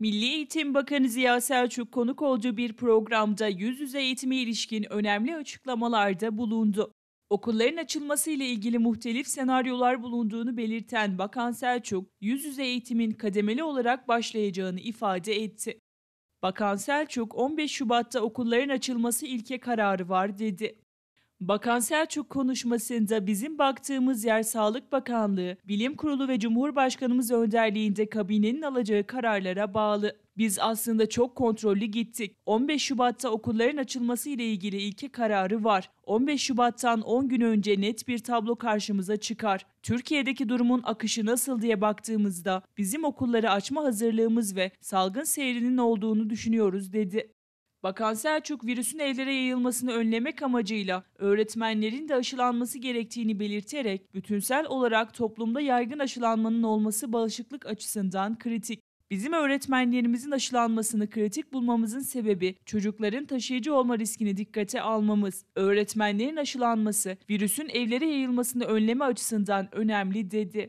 Milli Eğitim Bakanı Ziya Selçuk konuk olduğu bir programda yüz yüze eğitime ilişkin önemli açıklamalarda bulundu. Okulların açılması ile ilgili muhtelif senaryolar bulunduğunu belirten Bakan Selçuk, yüz yüze eğitimin kademeli olarak başlayacağını ifade etti. Bakan Selçuk, 15 Şubat'ta okulların açılması ilke kararı var dedi. Bakan Selçuk konuşmasında bizim baktığımız yer Sağlık Bakanlığı, Bilim Kurulu ve Cumhurbaşkanımız önderliğinde kabinenin alacağı kararlara bağlı. Biz aslında çok kontrollü gittik. 15 Şubat'ta okulların açılması ile ilgili ilke kararı var. 15 Şubat'tan 10 gün önce net bir tablo karşımıza çıkar. Türkiye'deki durumun akışı nasıl diye baktığımızda bizim okulları açma hazırlığımız ve salgın seyrinin olduğunu düşünüyoruz dedi. Bakan Selçuk virüsün evlere yayılmasını önlemek amacıyla öğretmenlerin de aşılanması gerektiğini belirterek bütünsel olarak toplumda yaygın aşılanmanın olması bağışıklık açısından kritik. Bizim öğretmenlerimizin aşılanmasını kritik bulmamızın sebebi çocukların taşıyıcı olma riskini dikkate almamız. Öğretmenlerin aşılanması virüsün evlere yayılmasını önleme açısından önemli dedi.